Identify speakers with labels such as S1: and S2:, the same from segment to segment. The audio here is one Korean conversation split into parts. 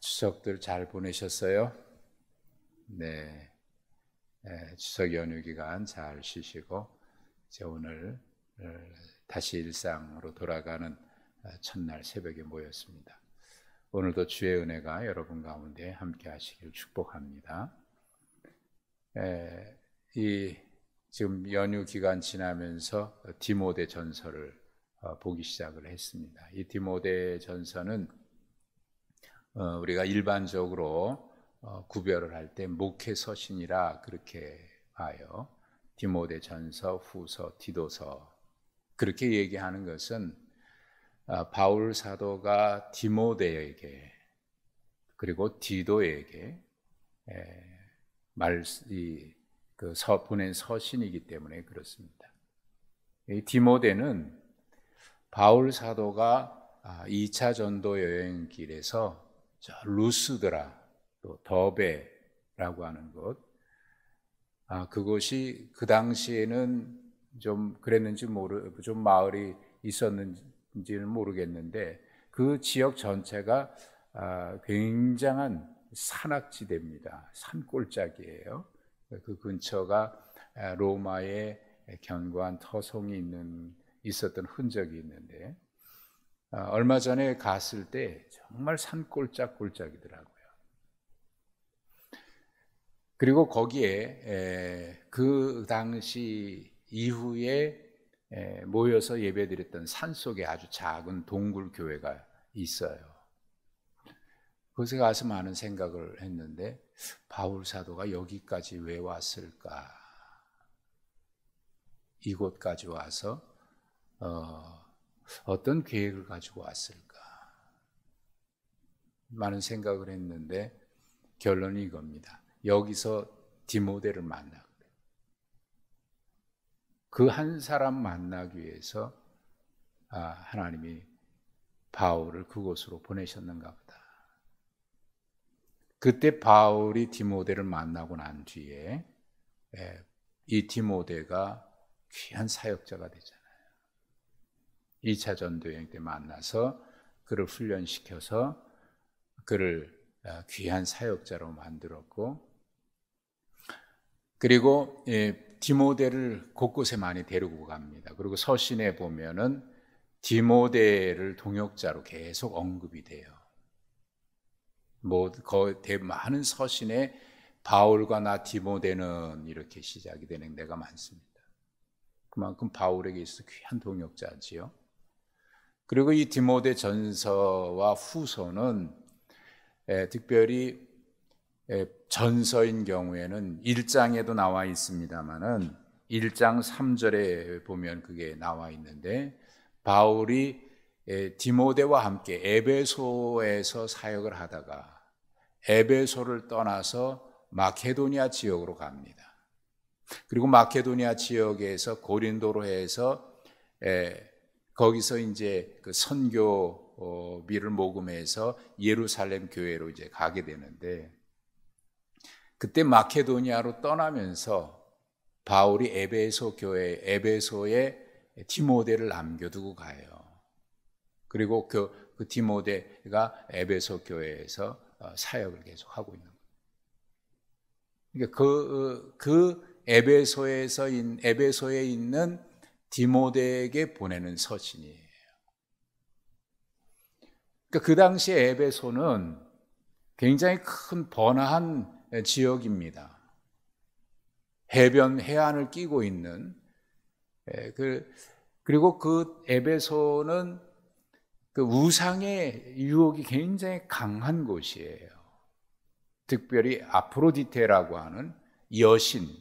S1: 추석들 잘 보내셨어요? 네. 네. 추석 연휴 기간 잘 쉬시고, 이제 오늘 어, 다시 일상으로 돌아가는 어, 첫날 새벽에 모였습니다. 오늘도 주의 은혜가 여러분 가운데 함께 하시길 축복합니다. 에, 예, 이 지금 연휴 기간 지나면서 디모데 전서를 어, 보기 시작을 했습니다. 이 디모데 전서는 어, 우리가 일반적으로 어, 구별을 할 때 목회 서신이라 그렇게 봐요. 디모데 전서, 후서, 디도서 그렇게 얘기하는 것은 아, 바울 사도가 디모데에게 그리고 디도에게 예, 말이그 보낸 서신이기 때문에 그렇습니다. 이 디모데는 바울 사도가 2차 아, 전도 여행길에서 자, 루스드라, 또 더베라고 하는 곳. 아, 그곳이 그 당시에는 좀 그랬는지 모르, 좀 마을이 있었는지는 모르겠는데 그 지역 전체가 아, 굉장한 산악지대입니다. 산골짜기예요. 그 근처가 아, 로마의 견고한 터성이 있는 있었던 흔적이 있는데 아, 얼마 전에 갔을 때 정말 산골짝골짝이더라고요. 그리고 거기에 그 당시 이후에 모여서 예배드렸던 산 속에 아주 작은 동굴 교회가 있어요. 그곳에 가서 많은 생각을 했는데 바울 사도가 여기까지 왜 왔을까? 이곳까지 와서 어, 어떤 계획을 가지고 왔을까? 많은 생각을 했는데 결론이 이겁니다. 여기서 디모데를 만나 그한 사람 만나기 위해서 아, 하나님이 바울을 그곳으로 보내셨는가 보다. 그때 바울이 디모데를 만나고 난 뒤에 예, 이 디모데가 귀한 사역자가 되잖아요. 2차 전도 여행 때 만나서 그를 훈련시켜서 그를 어, 귀한 사역자로 만들었고 그리고 예, 디모데를 곳곳에 많이 데리고 갑니다. 그리고 서신에 보면은 디모데를 동역자로 계속 언급이 돼요. 뭐 거의 많은 서신에 바울과 나 디모데는 이렇게 시작이 되는 데가 많습니다. 그만큼 바울에게 있어 서 귀한 동역자지요. 그리고 이 디모데 전서와 후서는 에, 예, 특별히 에, 예, 전서인 경우에는 1장에도 나와 있습니다만은 1장 3절에 보면 그게 나와 있는데 바울이 에, 예, 디모데와 함께 에베소에서 사역을 하다가 에베소를 떠나서 마케도니아 지역으로 갑니다. 그리고 마케도니아 지역에서 고린도로 해서 에, 거기서 이제 그선교비를 어, 모금해서 예루살렘 교회로 이제 가게 되는데 그때 마케도니아로 떠나면서 바울이 에베소 교회 에베소에 디모데를 남겨두고 가요. 그리고 그, 그 디모데가 에베소 교회에서 어, 사역을 계속하고 있는 거예요. 그니까 그, 그 에베소에서 인, 에베소에 있는 디모데에게 보내는 서신이에요. 그러니까 그 당시 에베소는 굉장히 큰 번화한 지역입니다. 해변 해안을 끼고 있는 예, 그 그리고 그 에베소는 그 우상의 유혹이 굉장히 강한 곳이에요. 특별히 아프로디테라고 하는 여신의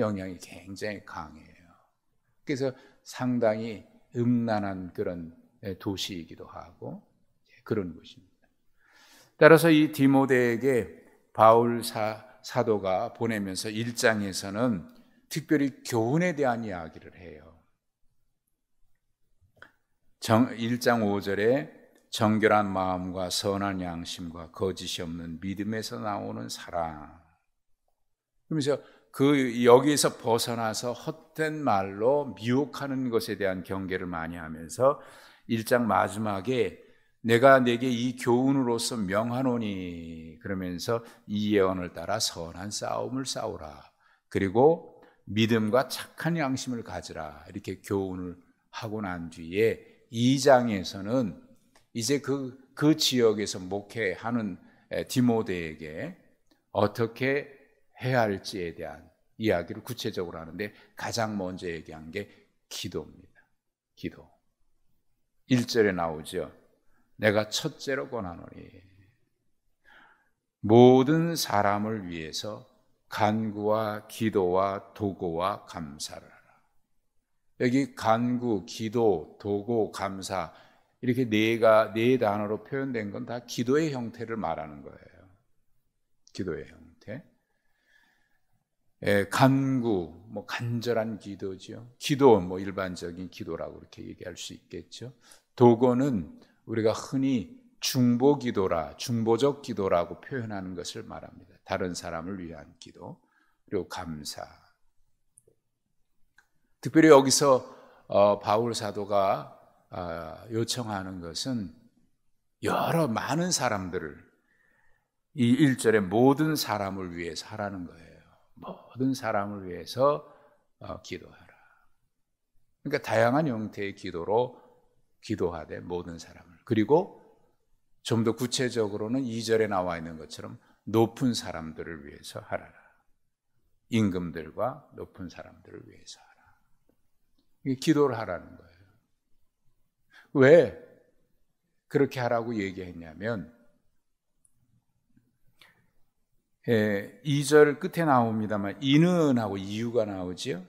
S1: 영향이 굉장히 강해요. 그래서 상당히 음란한 그런 예, 도시이기도 하고 예, 그런 곳입니다. 따라서 이 디모데에게 바울 사, 사도가 보내면서 1장에서는 특별히 교훈에 대한 이야기를 해요. 정, 1장 5절에 정결한 마음과 선한 양심과 거짓이 없는 믿음에서 나오는 사랑. 그러면서 그 여기에서 벗어나서 헛된 말로 미혹하는 것에 대한 경계를 많이 하면서 일장 마지막에 내가 내게 이 교훈으로서 명하노니 그러면서 이 예언을 따라 선한 싸움을 싸우라. 그리고 믿음과 착한 양심을 가지라. 이렇게 교훈을 하고 난 뒤에 2장에서는 이제 그, 그 지역에서 목회하는 디모데에게 어떻게 해야 할지에 대한 이야기를 구체적으로 하는데 가장 먼저 얘기한 게 기도입니다. 기도. 1절에 나오죠. 내가 첫째로 권하노니 모든 사람을 위해서 간구와 기도와 도고와 감사를 하라. 여기 간구, 기도, 도고, 감사 이렇게 네가 네 단어로 표현된 건 다 기도의 형태를 말하는 거예요. 기도의 형태. 예, 간구, 뭐 간절한 기도죠. 기도, 뭐 일반적인 기도라고 이렇게 얘기할 수 있겠죠. 도고는 우리가 흔히 중보 기도라, 중보적 기도라고 표현하는 것을 말합니다. 다른 사람을 위한 기도, 그리고 감사. 특별히 여기서 어, 바울 사도가 아, 요청하는 것은 여러 많은 사람들을 이 1절의 모든 사람을 위해 사라는 거예요. 모든 사람을 위해서 어, 기도하라. 그러니까 다양한 형태의 기도로 기도하되 모든 사람을. 그리고 좀 더 구체적으로는 2절에 나와 있는 것처럼 높은 사람들을 위해서 하라. 임금들과 높은 사람들을 위해서 하라. 이게 기도를 하라는 거예요. 왜 그렇게 하라고 얘기했냐면 예, 2절 끝에 나옵니다만 이는 하고 이유가 나오지요.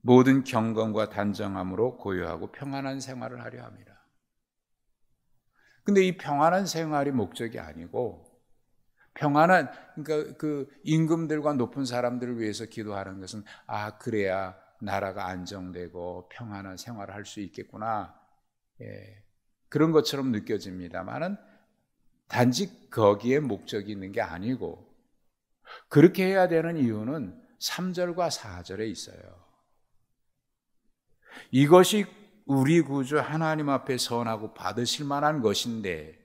S1: 모든 경건과 단정함으로 고요하고 평안한 생활을 하려 합니다. 근데 이 평안한 생활이 목적이 아니고 평안한 그러니까 그 임금들과 높은 사람들을 위해서 기도하는 것은 아 그래야 나라가 안정되고 평안한 생활을 할 수 있겠구나 예, 그런 것처럼 느껴집니다만은 단지 거기에 목적이 있는 게 아니고 그렇게 해야 되는 이유는 3절과 4절에 있어요. 이것이 우리 구주 하나님 앞에 선하고 받으실 만한 것인데,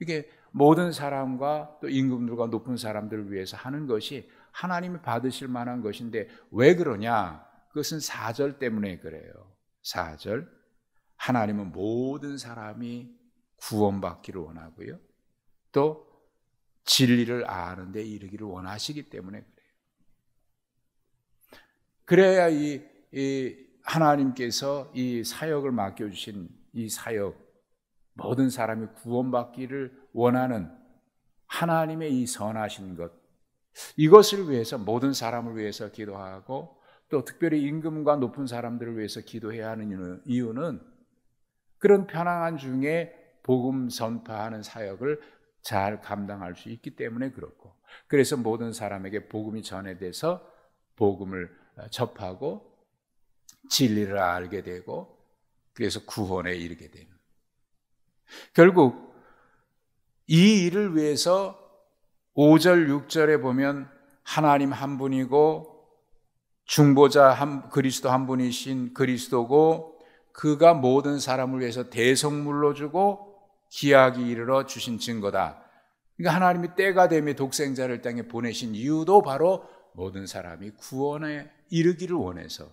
S1: 이게 모든 사람과 또 임금들과 높은 사람들을 위해서 하는 것이 하나님이 받으실 만한 것인데, 왜 그러냐? 그것은 4절 때문에 그래요. 4절. 하나님은 모든 사람이 구원받기를 원하고요. 또 진리를 아는데 이르기를 원하시기 때문에 그래요. 그래야 이, 이 하나님께서 이 사역을 맡겨주신 이 사역, 모든 사람이 구원받기를 원하는 하나님의 이 선하신 것, 이것을 위해서 모든 사람을 위해서 기도하고 또 특별히 임금과 높은 사람들을 위해서 기도해야 하는 이유는 그런 편안한 중에 복음 전파하는 사역을 잘 감당할 수 있기 때문에 그렇고 그래서 모든 사람에게 복음이 전해돼서 복음을 어, 접하고 진리를 알게 되고 그래서 구원에 이르게 됩니다. 결국 이 일을 위해서 5절 6절에 보면 하나님 한 분이고 중보자 한, 그리스도 한 분이신 그리스도고 그가 모든 사람을 위해서 대성물로 주고 기약이 이르러 주신 증거다. 그러니까 하나님이 때가 되면 독생자를 땅에 보내신 이유도 바로 모든 사람이 구원에 이르기를 원해서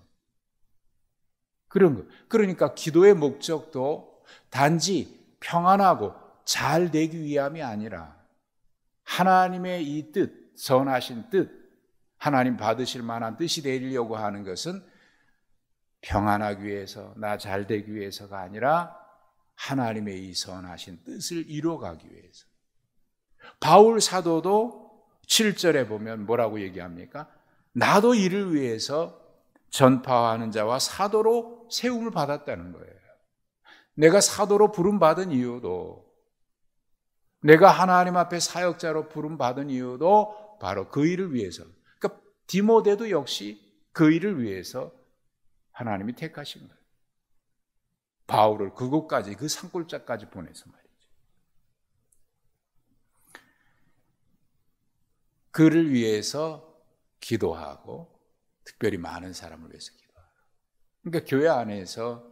S1: 그런 거. 그러니까 기도의 목적도 단지 평안하고 잘 되기 위함이 아니라 하나님의 이 뜻, 선하신 뜻, 하나님 받으실 만한 뜻이 되려고 하는 것은 평안하기 위해서, 나 잘 되기 위해서가 아니라 하나님의 이 선하신 뜻을 이루어가기 위해서. 바울 사도도 7절에 보면 뭐라고 얘기합니까? 나도 이를 위해서 전파하는 자와 사도로 세움을 받았다는 거예요. 내가 사도로 부름받은 이유도, 내가 하나님 앞에 사역자로 부름받은 이유도 바로 그 일을 위해서. 그러니까 디모데도 역시 그 일을 위해서 하나님이 택하신 거예요. 바울을 그곳까지 그 산골짜까지 보내서 말이죠. 그를 위해서 기도하고 특별히 많은 사람을 위해서 기도하고. 그러니까 교회 안에서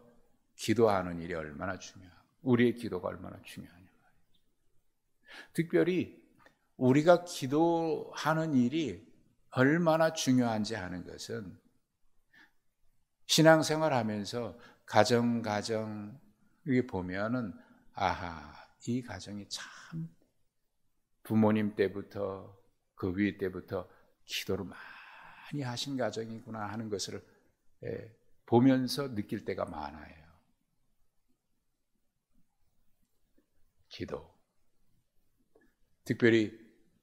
S1: 기도하는 일이 얼마나 중요하고 우리의 기도가 얼마나 중요하냐 말이죠. 특별히 우리가 기도하는 일이 얼마나 중요한지 하는 것은 신앙생활 하면서 가정 가정 여기 보면은 아하 이 가정이 참 부모님 때부터 그 위 때부터 기도를 많이 하신 가정이구나 하는 것을 예, 보면서 느낄 때가 많아요. 기도. 특별히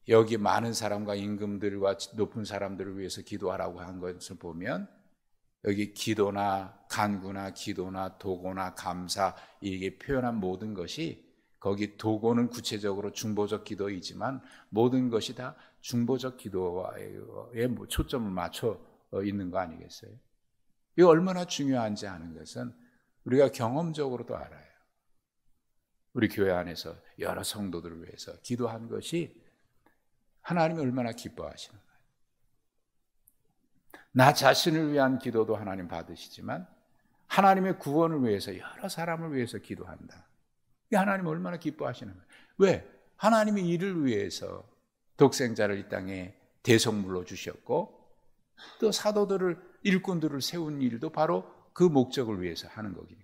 S1: 여기 많은 사람과 임금들과 높은 사람들을 위해서 기도하라고 한 것을 보면 여기 기도나 간구나 기도나 도고나 감사 이게 표현한 모든 것이 거기 도고는 구체적으로 중보적 기도이지만 모든 것이 다 중보적 기도에 뭐 초점을 맞춰 어, 있는 거 아니겠어요? 이 얼마나 중요한지 아는 것은 우리가 경험적으로도 알아요. 우리 교회 안에서 여러 성도들을 위해서 기도한 것이 하나님이 얼마나 기뻐하시는가. 나 자신을 위한 기도도 하나님 받으시지만 하나님의 구원을 위해서 여러 사람을 위해서 기도한다. 이 하나님 얼마나 기뻐하시는 거예요. 왜? 하나님의 일을 위해서 독생자를 이 땅에 대성물로 주셨고 또 사도들을 일꾼들을 세운 일도 바로 그 목적을 위해서 하는 거니까.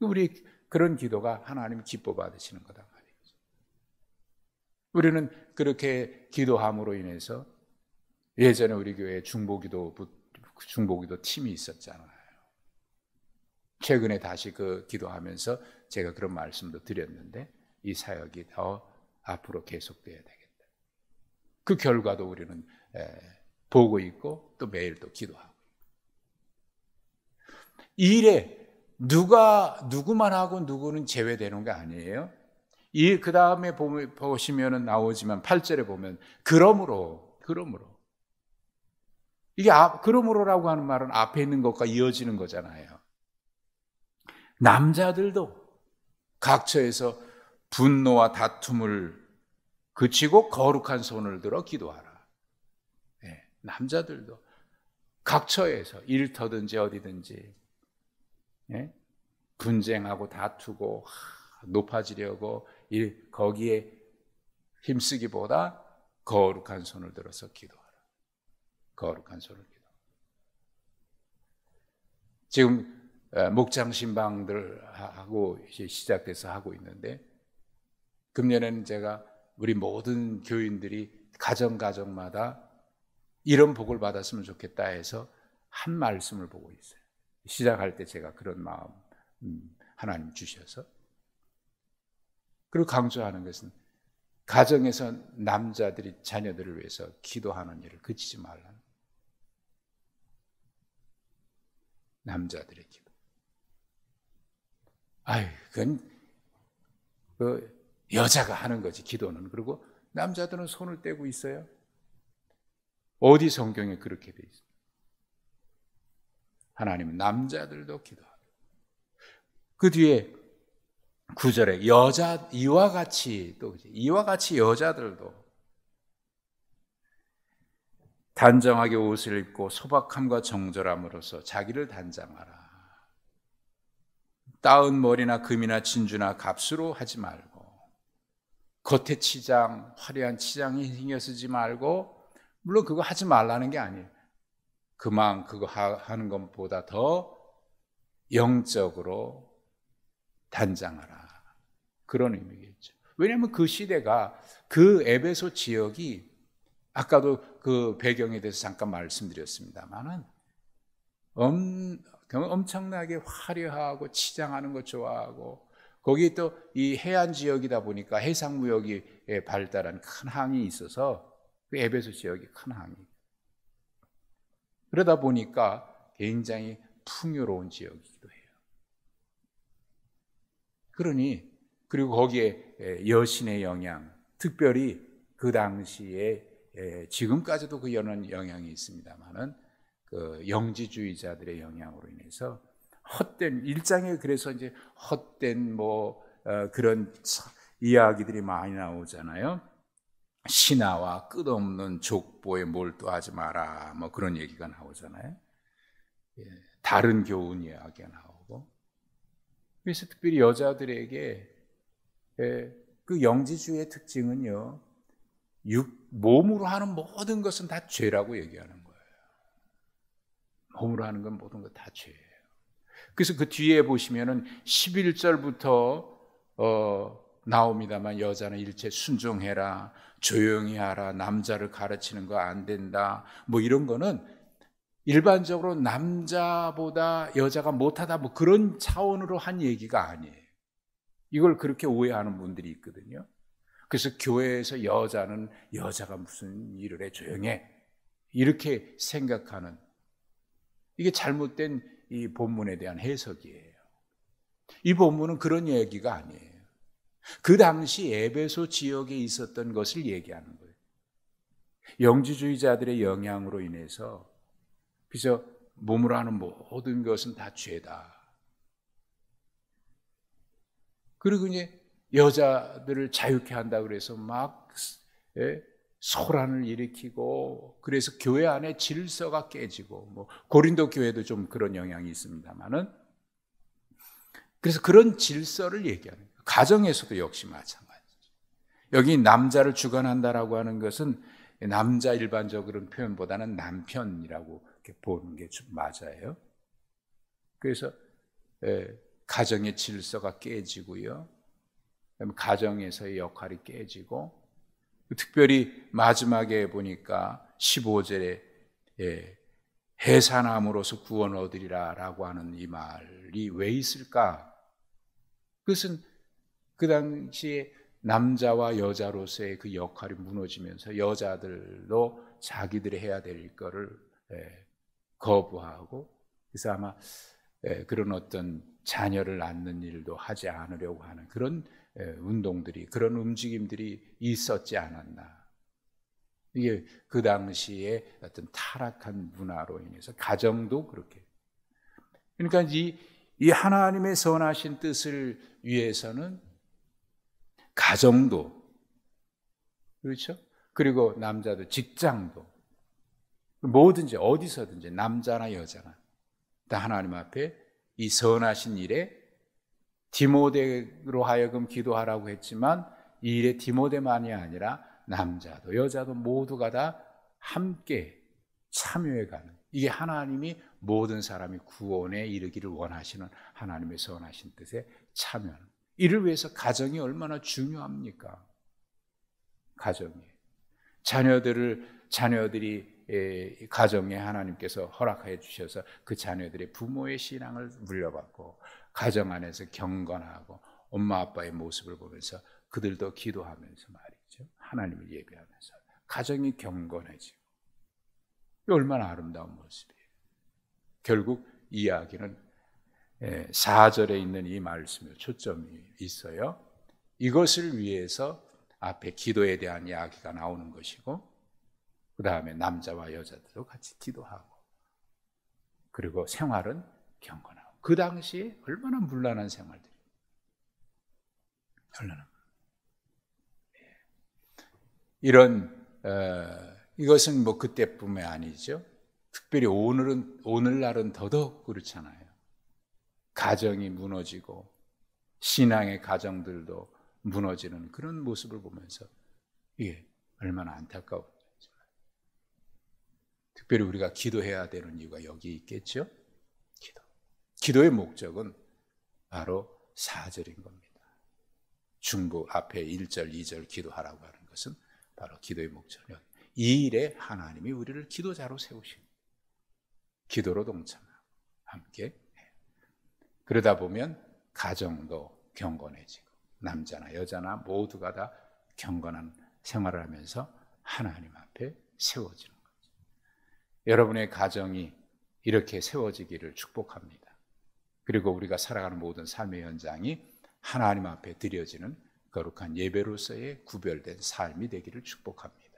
S1: 우리 그런 기도가 하나님 기뻐 받으시는 거다 말이죠. 우리는 그렇게 기도함으로 인해서 예전에 우리 교회 중보기도 중보기도 팀이 있었잖아요. 최근에 다시 그 기도하면서 제가 그런 말씀도 드렸는데 이 사역이 더 앞으로 계속돼야 되겠다. 그 결과도 우리는 보고 있고 또 매일 또 기도하고 일에 누가 누구만 하고 누구는 제외되는 게 아니에요. 이그 다음에 보시면은 나오지만 8절에 보면 그러므로 그러므로 이게 앞, 아, 그러므로라고 하는 말은 앞에 있는 것과 이어지는 거잖아요. 남자들도 각처에서 분노와 다툼을 그치고 거룩한 손을 들어 기도하라. 네, 남자들도 각처에서 일터든지 어디든지 네? 분쟁하고 다투고 높아지려고 거기에 힘쓰기보다 거룩한 손을 들어서 기도. 거룩한 소를 기도. 지금 어, 목장 신방들 하고 시작돼서 하고 있는데 금년에는 제가 우리 모든 교인들이 가정 가정마다 이런 복을 받았으면 좋겠다 해서 한 말씀을 보고 있어요. 시작할 때 제가 그런 마음 음, 하나님 주셔서 그리고 강조하는 것은 가정에서 남자들이 자녀들을 위해서 기도하는 일을 그치지 말라는 남자들의 기분. 아유, 그건 그 여자가 하는 거지 기도는. 그리고 남자들은 손을 떼고 있어요. 어디 성경에 그렇게 돼 있어요? 하나님은 남자들도 기도하고. 그 뒤에 구절에 여자 이와 같이 또 이와 같이 여자들도 단정하게 옷을 입고 소박함과 정절함으로써 자기를 단장하라. 따은 머리나 금이나 진주나 값으로 하지 말고 겉에 치장, 화려한 치장이 신경 쓰지 말고 물론 그거 하지 말라는 게 아니에요. 그만 그거 하는 것보다 더 영적으로 단장하라. 그런 의미겠죠. 왜냐하면 그 시대가 그 에베소 지역이 아까도 그 배경에 대해서 잠깐 말씀드렸습니다만은 엄, 엄청나게 화려하고 치장하는 것 좋아하고 거기 또 이 해안 지역이다 보니까 해상 무역이 예, 발달한 큰 항이 있어서 그 에베소 지역이 큰 항이 그러다 보니까 굉장히 풍요로운 지역이기도 해요. 그러니 그리고 거기에 예, 여신의 영향, 특별히 그 당시에 예, 지금까지도 그 여는 영향이 있습니다만은 그 영지주의자들의 영향으로 인해서 헛된 일장에 그래서 이제 헛된 뭐 어, 그런 이야기들이 많이 나오잖아요. 신화와 끝없는 족보에 몰두하지 마라 뭐 그런 얘기가 나오잖아요. 예, 다른 교훈 이야기가 나오고 그래서 특별히 여자들에게 예, 그 영지주의 특징은요. 육 몸으로 하는 모든 것은 다 죄라고 얘기하는 거예요. 몸으로 하는 건 모든 것다 죄예요. 그래서 그 뒤에 보시면은 11절부터 어, 나옵니다만 여자는 일체 순종해라, 조용히 하라, 남자를 가르치는 거 안 된다. 뭐 이런 거는 일반적으로 남자보다 여자가 못하다 뭐 그런 차원으로 한 얘기가 아니에요. 이걸 그렇게 오해하는 분들이 있거든요. 그래서 교회에서 여자는 여자가 무슨 일을 해 조용해 이렇게 생각하는 이게 잘못된 이 본문에 대한 해석이에요. 이 본문은 그런 얘기가 아니에요. 그 당시 에베소 지역에 있었던 것을 얘기하는 거예요. 영지주의자들의 영향으로 인해서 그래서 몸으로 하는 모든 것은 다 죄다. 그리고 이제 여자들을 자유케 한다 그래서 막 예? 소란을 일으키고 그래서 교회 안에 질서가 깨지고 뭐 고린도 교회도 좀 그런 영향이 있습니다만은 그래서 그런 질서를 얘기하는 거예요. 가정에서도 역시 마찬가지죠. 여기 남자를 주관한다라고 하는 것은 남자 일반적으로 표현보다는 남편이라고 이렇게 보는 게 좀 맞아요. 그래서 예, 가정의 질서가 깨지고요. 가정에서의 역할이 깨지고 특별히 마지막에 보니까 15절에 예, 해산함으로서 구원 얻으리라 라고 하는 이 말이 왜 있을까? 그것은 그 당시에 남자와 여자로서의 그 역할이 무너지면서 여자들도 자기들이 해야 될 것을 예, 거부하고 그래서 아마 예, 그런 어떤 자녀를 낳는 일도 하지 않으려고 하는 그런 예, 운동들이 그런 움직임들이 있었지 않았나. 이게 그 당시에 어떤 타락한 문화로 인해서 가정도 그렇게. 그러니까 이, 이 하나님의 선하신 뜻을 위해서는 가정도 그렇죠? 그리고 남자도 직장도 뭐든지 어디서든지 남자나 여자나 다 하나님 앞에 이 선하신 일에 디모데로 하여금 기도하라고 했지만 이 일에 디모데만이 아니라 남자도 여자도 모두가 다 함께 참여해가는 이게 하나님이 모든 사람이 구원에 이르기를 원하시는 하나님의 선하신 뜻에 참여하는 이를 위해서 가정이 얼마나 중요합니까? 가정이 자녀들을 자녀들이 가정에 하나님께서 허락해 주셔서 그 자녀들의 부모의 신앙을 물려받고 가정 안에서 경건하고 엄마 아빠의 모습을 보면서 그들도 기도하면서 말이죠. 하나님을 예배하면서 가정이 경건해지고 얼마나 아름다운 모습이에요. 결국 이야기는 4절에 예, 있는 이 말씀에 초점이 있어요. 이것을 위해서 앞에 기도에 대한 이야기가 나오는 것이고 그 다음에 남자와 여자들도 같이 기도하고 그리고 생활은 경건하고 그 당시에 얼마나 물란한 생활들이. 물란한. 예. 이런 어, 이것은 뭐 그때뿐이 아니죠. 특별히 오늘은 오늘날은 더더욱 그렇잖아요. 가정이 무너지고 신앙의 가정들도 무너지는 그런 모습을 보면서 이게 예, 얼마나 안타까운지. 특별히 우리가 기도해야 되는 이유가 여기 있겠죠. 기도의 목적은 바로 4절인 겁니다. 중부 앞에 1절, 2절 기도하라고 하는 것은 바로 기도의 목적은 이 일에 하나님이 우리를 기도자로 세우신 기도로 동참하고 함께 해. 그러다 보면 가정도 경건해지고 남자나 여자나 모두가 다 경건한 생활을 하면서 하나님 앞에 세워지는 거죠. 여러분의 가정이 이렇게 세워지기를 축복합니다. 그리고 우리가 살아가는 모든 삶의 현장이 하나님 앞에 드려지는 거룩한 예배로서의 구별된 삶이 되기를 축복합니다.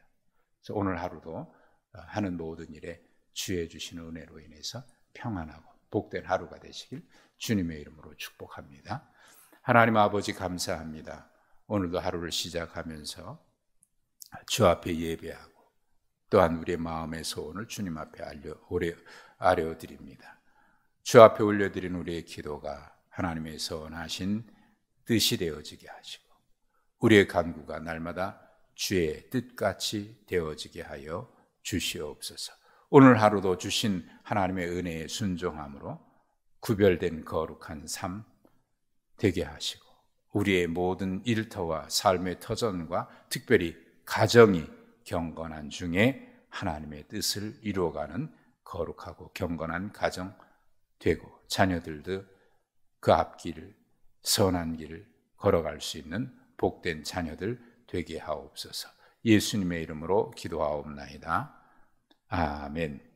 S1: 그래서 오늘 하루도 어, 하는 모든 일에 주해 주시는 은혜로 인해서 평안하고 복된 하루가 되시길 주님의 이름으로 축복합니다. 하나님 아버지 감사합니다. 오늘도 하루를 시작하면서 주 앞에 예배하고 또한 우리의 마음의 소원을 주님 앞에 알려, 오려, 아뢰드립니다 주 앞에 올려드린 우리의 기도가 하나님의 선하신 뜻이 되어지게 하시고 우리의 간구가 날마다 주의 뜻같이 되어지게 하여 주시옵소서. 오늘 하루도 주신 하나님의 은혜에 순종함으로 구별된 거룩한 삶 되게 하시고 우리의 모든 일터와 삶의 터전과 특별히 가정이 경건한 중에 하나님의 뜻을 이루어가는 거룩하고 경건한 가정 되고 자녀들도 그 앞길을 선한 길을 걸어갈 수 있는 복된 자녀들 되게 하옵소서. 예수님의 이름으로 기도하옵나이다. 아멘.